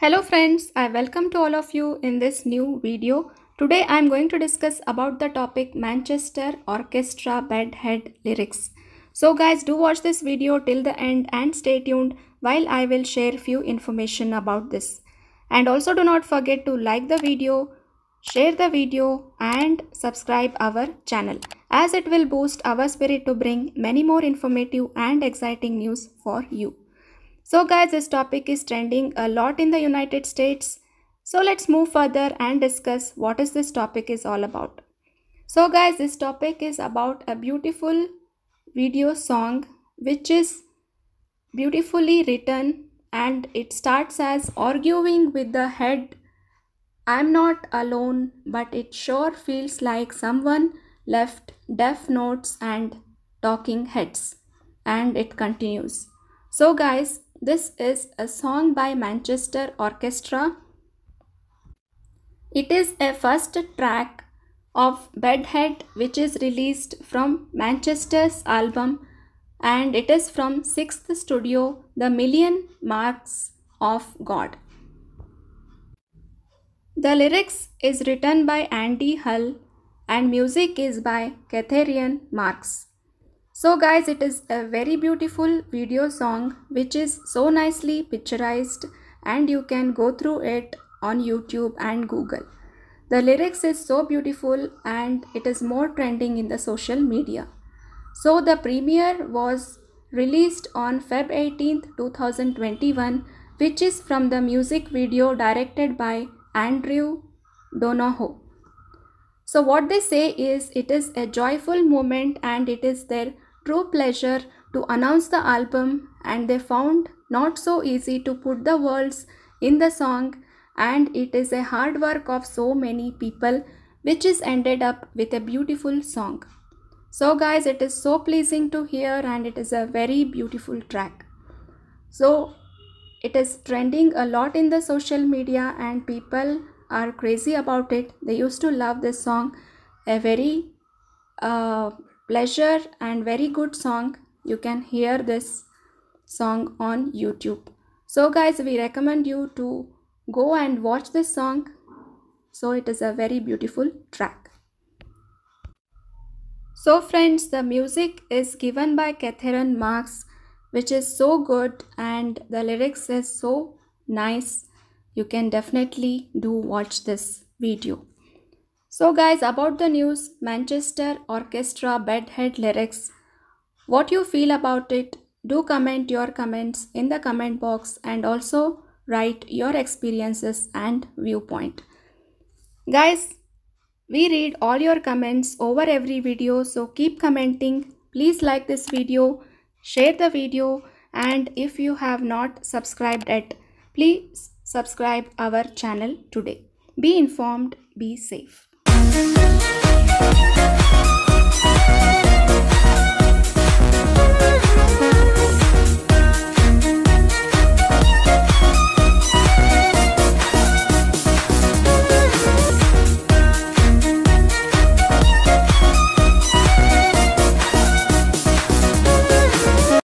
Hello friends, I welcome to all of you in this new video. Today I am going to discuss about the topic Manchester Orchestra Bedhead Lyrics. So guys do watch this video till the end and stay tuned while I will share few information about this. And also do not forget to like the video, share the video and subscribe our channel as it will boost our spirit to bring many more informative and exciting news for you. So guys, this topic is trending a lot in the United States. So let's move further and discuss what is this topic is all about. So guys, this topic is about a beautiful video song which is beautifully written and it starts as arguing with the head I'm not alone, but it sure feels like someone left deaf notes and talking heads. And it continues. So, guys, this is a song by Manchester Orchestra. It is a first track of Bedhead which is released from Manchester's album and it is from 6th studio The Million Marks of God. The lyrics is written by Andy Hull and music is by Catherian Marks. So guys it is a very beautiful video song which is so nicely picturized and you can go through it on YouTube and Google. The lyrics is so beautiful and it is more trending in the social media. So the premiere was released on Feb 18, 2021 which is from the music video directed by Andrew Donohoe. So what they say is it is a joyful moment and it is their Pro pleasure to announce the album and they found not so easy to put the words in the song and it is a hard work of so many people which is ended up with a beautiful song. So guys it is so pleasing to hear and it is a very beautiful track. So it is trending a lot in the social media and people are crazy about it. They used to love this song. A very uh, pleasure and very good song you can hear this song on youtube so guys we recommend you to go and watch this song so it is a very beautiful track so friends the music is given by catherine marks which is so good and the lyrics is so nice you can definitely do watch this video so guys about the news Manchester Orchestra Bedhead lyrics what you feel about it do comment your comments in the comment box and also write your experiences and viewpoint. Guys we read all your comments over every video so keep commenting. Please like this video, share the video and if you have not subscribed yet please subscribe our channel today. Be informed, be safe. Thank you.